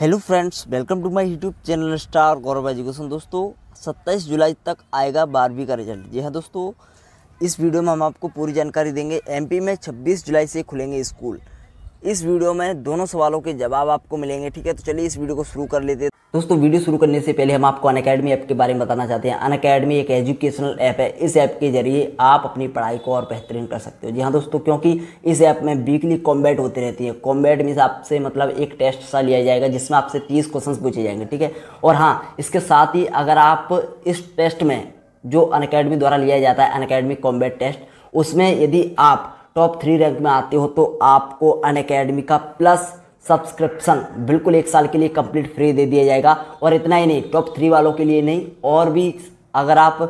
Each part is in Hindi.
hello friends welcome to my YouTube channel Star Gaurav Education दोस्तों 27 जुलाई तक आएगा बारहवीं का रिजल्ट जी हाँ दोस्तों इस वीडियो में हम आपको पूरी जानकारी देंगे एमपी में 26 जुलाई से खुलेंगे स्कूल इस वीडियो में दोनों सवालों के जवाब आपको मिलेंगे ठीक है तो चलिए इस वीडियो को शुरू कर लेते हैं दोस्तों वीडियो शुरू करने से पहले हम आपको अन अकेडमी ऐप के बारे में बताना चाहते हैं अन अकेडमी एक एजुकेशनल ऐप है इस ऐप के जरिए आप अपनी पढ़ाई को और बेहतरीन कर सकते हो जी हाँ दोस्तों क्योंकि इस ऐप में वीकली कॉम्बैट होती रहती है कॉम्बैट मीन आपसे मतलब एक टेस्ट सा लिया जाएगा जिसमें आपसे तीस क्वेश्चन पूछे जाएंगे ठीक है और हाँ इसके साथ ही अगर आप इस टेस्ट में जो अन द्वारा लिया जाता है अन अकेडमी कॉम्बैट टेस्ट उसमें यदि आप टॉप थ्री रैंक में आते हो तो आपको अन अकेडमी का प्लस सब्सक्रिप्शन बिल्कुल एक साल के लिए कंप्लीट फ्री दे दिया जाएगा और इतना ही नहीं टॉप थ्री वालों के लिए नहीं और भी अगर आप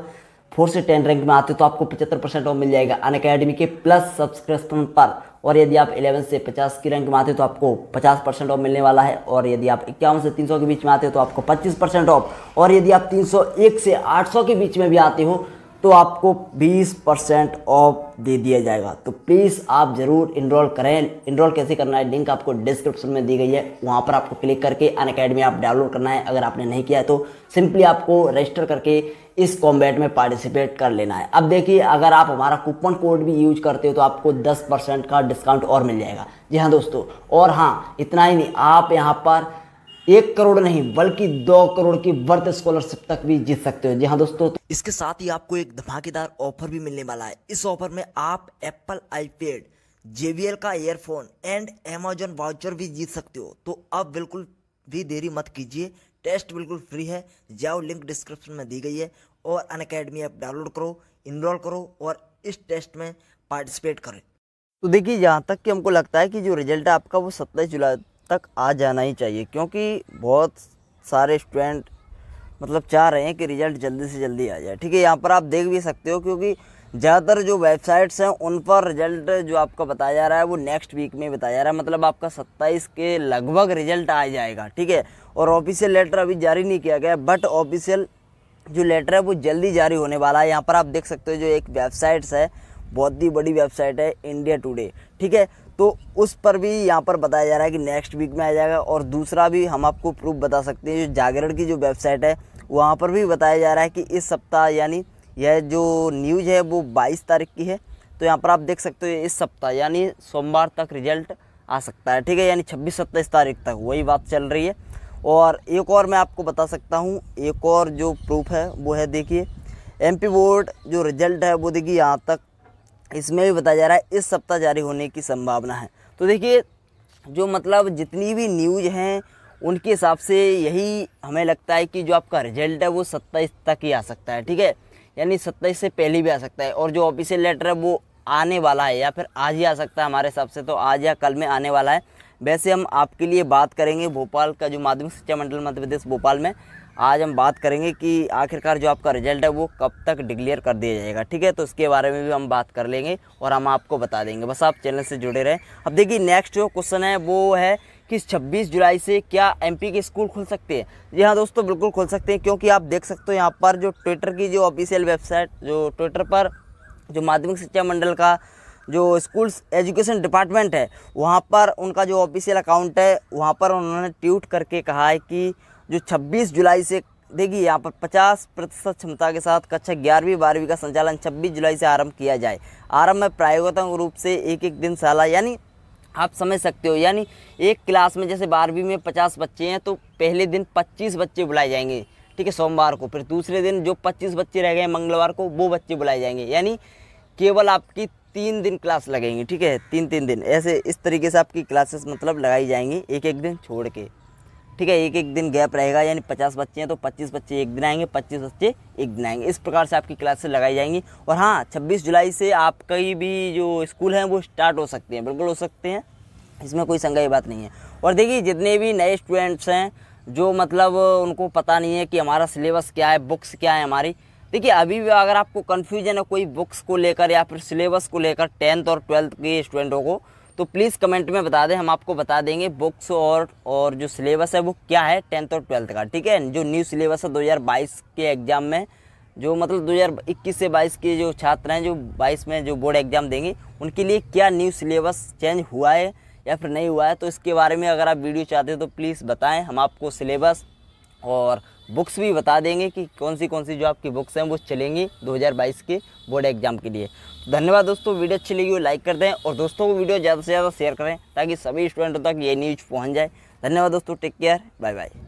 फोर से टेन रैंक में आते हो तो आपको पचहत्तर परसेंट ऑफ मिल जाएगा अन अकेडमी के प्लस सब्सक्रिप्शन पर और यदि आप इलेवन से पचास की रैंक में आते हो तो आपको पचास परसेंट ऑफ मिलने वाला है और यदि आप इक्यावन से सौ के बीच में आते हो तो आपको पच्चीस परसेंट ऑफ और यदि आप एक से सौ के बीच में भी आते हो तो आपको 20 परसेंट ऑफ दे दिया जाएगा तो प्लीज़ आप ज़रूर इनरोल करें इनरोल कैसे करना है लिंक आपको डिस्क्रिप्शन में दी गई है वहाँ पर आपको क्लिक करके अन अकेडमी आप डाउनलोड करना है अगर आपने नहीं किया है तो सिंपली आपको रजिस्टर करके इस कॉम्बैट में पार्टिसिपेट कर लेना है अब देखिए अगर आप हमारा कूपन कोड भी यूज करते हो तो आपको 10 परसेंट का डिस्काउंट और मिल जाएगा जी हाँ दोस्तों और हाँ इतना ही नहीं आप यहाँ पर एक करोड़ नहीं बल्कि दो करोड़ की बर्थ स्कॉलरशिप तक भी जीत सकते हो जी हाँ दोस्तों तो इसके साथ ही आपको एक धमाकेदार ऑफर भी मिलने वाला है इस ऑफर में आप एप्पल आईपेड JBL का एयरफोन एंड एमेजोन वाउचर भी जीत सकते हो तो अब बिल्कुल भी देरी मत कीजिए टेस्ट बिल्कुल फ्री है जाओ लिंक डिस्क्रिप्शन में दी गई है और अन अकेडमी ऐप डाउनलोड करो इनरोल करो और इस टेस्ट में पार्टिसिपेट करें तो देखिए यहाँ तक कि हमको लगता है कि जो रिजल्ट है आपका वो सत्ताईस जुलाई तक आ जाना ही चाहिए क्योंकि बहुत सारे स्टूडेंट मतलब चाह रहे हैं कि रिज़ल्ट जल्दी से जल्दी आ जाए ठीक है यहाँ पर आप देख भी सकते हो क्योंकि ज़्यादातर जो वेबसाइट्स हैं उन पर रिज़ल्ट जो आपका बताया जा रहा है वो नेक्स्ट वीक में बताया जा रहा है मतलब आपका 27 के लगभग रिज़ल्ट आ जाएगा ठीक है और ऑफिशियल लेटर अभी जारी नहीं किया गया बट ऑफिशियल जो लेटर है वो जल्दी जारी होने वाला है यहाँ पर आप देख सकते हो जो एक वेबसाइट्स है बहुत ही बड़ी वेबसाइट है इंडिया टुडे ठीक है तो उस पर भी यहाँ पर बताया जा रहा है कि नेक्स्ट वीक में आ जाएगा और दूसरा भी हम आपको प्रूफ बता सकते हैं जो जागरण की जो वेबसाइट है वहाँ पर भी बताया जा रहा है कि इस सप्ताह यानी यह जो न्यूज़ है वो 22 तारीख की है तो यहाँ पर आप देख सकते हो इस सप्ताह यानी सोमवार तक रिजल्ट आ सकता है ठीक है यानी छब्बीस सत्ताईस तारीख तक वही बात चल रही है और एक और मैं आपको बता सकता हूँ एक और जो प्रूफ है वो है देखिए एमपी बोर्ड जो रिजल्ट है वो देखिए यहाँ तक इसमें भी बताया जा रहा है इस सप्ताह जारी होने की संभावना है तो देखिए जो मतलब जितनी भी न्यूज हैं उनके हिसाब से यही हमें लगता है कि जो आपका रिजल्ट है वो सत्ताईस तक ही आ सकता है ठीक है यानी सत्ताईस से पहले भी आ सकता है और जो ऑफिशियल लेटर है वो आने वाला है या फिर आज ही आ सकता है हमारे हिसाब से तो आज या कल में आने वाला है वैसे हम आपके लिए बात करेंगे भोपाल का जो माध्यमिक शिक्षा मंडल मध्य प्रदेश भोपाल में आज हम बात करेंगे कि आखिरकार जो आपका रिजल्ट है वो कब तक डिक्लेयर कर दिया जाएगा ठीक है तो उसके बारे में भी हम बात कर लेंगे और हम आपको बता देंगे बस आप चैनल से जुड़े रहें अब देखिए नेक्स्ट जो क्वेश्चन है वो है कि 26 जुलाई से क्या एमपी के स्कूल खुल सकते हैं जी हाँ दोस्तों बिल्कुल खुल सकते हैं क्योंकि आप देख सकते हो यहाँ पर जो ट्विटर की जो ऑफिशियल वेबसाइट जो ट्विटर पर जो माध्यमिक शिक्षा मंडल का जो स्कूल्स एजुकेशन डिपार्टमेंट है वहाँ पर उनका जो ऑफिशियल अकाउंट है वहाँ पर उन्होंने ट्वीट करके कहा है कि जो 26 जुलाई से देखिए यहाँ पर 50 प्रतिशत क्षमता के साथ कक्षा ग्यारहवीं बारहवीं का संचालन 26 जुलाई से आरंभ किया जाए आरंभ में प्रायोगिक रूप से एक एक दिन साला यानी आप समझ सकते हो यानी एक क्लास में जैसे बारहवीं में 50 बच्चे हैं तो पहले दिन 25 बच्चे बुलाए जाएंगे ठीक है सोमवार को फिर दूसरे दिन जो 25 बच्चे रह गए मंगलवार को वो बच्चे बुलाए जाएंगे यानी केवल आपकी तीन दिन क्लास लगेंगी ठीक है तीन तीन दिन ऐसे इस तरीके से आपकी क्लासेस मतलब लगाई जाएंगी एक एक दिन छोड़ के ठीक है एक एक दिन गैप रहेगा यानी पचास बच्चे हैं तो पच्चीस बच्चे एक दिन आएंगे पच्चीस बच्चे एक दिन आएंगे इस प्रकार से आपकी क्लासेस लगाई जाएंगी और हाँ छब्बीस जुलाई से आपका भी जो स्कूल हैं वो स्टार्ट हो सकते हैं बिल्कुल हो सकते हैं इसमें कोई संगाई बात नहीं है और देखिए जितने भी नए स्टूडेंट्स हैं जो मतलब उनको पता नहीं है कि हमारा सिलेबस क्या है बुक्स क्या है हमारी देखिए अभी भी अगर आपको कन्फ्यूजन है कोई बुक्स को लेकर या फिर सिलेबस को लेकर टेंथ और ट्वेल्थ के स्टूडेंटों को तो प्लीज़ कमेंट में बता दें हम आपको बता देंगे बुक्स और और जो सिलेबस है वो क्या है टेंथ और ट्वेल्थ का ठीक है जो न्यू सिलेबस है 2022 के एग्ज़ाम में जो मतलब 2021 से 22 के जो छात्र हैं जो 22 में जो बोर्ड एग्ज़ाम देंगे उनके लिए क्या न्यू सिलेबस चेंज हुआ है या फिर नहीं हुआ है तो इसके बारे में अगर आप वीडियो चाहते हो तो प्लीज़ बताएं हम आपको सिलेबस और बुक्स भी बता देंगे कि कौन सी कौन सी जो आपकी बुक्स हैं वो चलेंगी 2022 के बोर्ड एग्जाम के लिए तो धन्यवाद दोस्तों वीडियो अच्छी लगी हो लाइक कर दें और दोस्तों को वीडियो ज़्यादा से ज़्यादा शेयर करें ताकि सभी स्टूडेंटों तक ये न्यूज़ पहुँच जाए धन्यवाद दोस्तों टेक केयर बाय बाय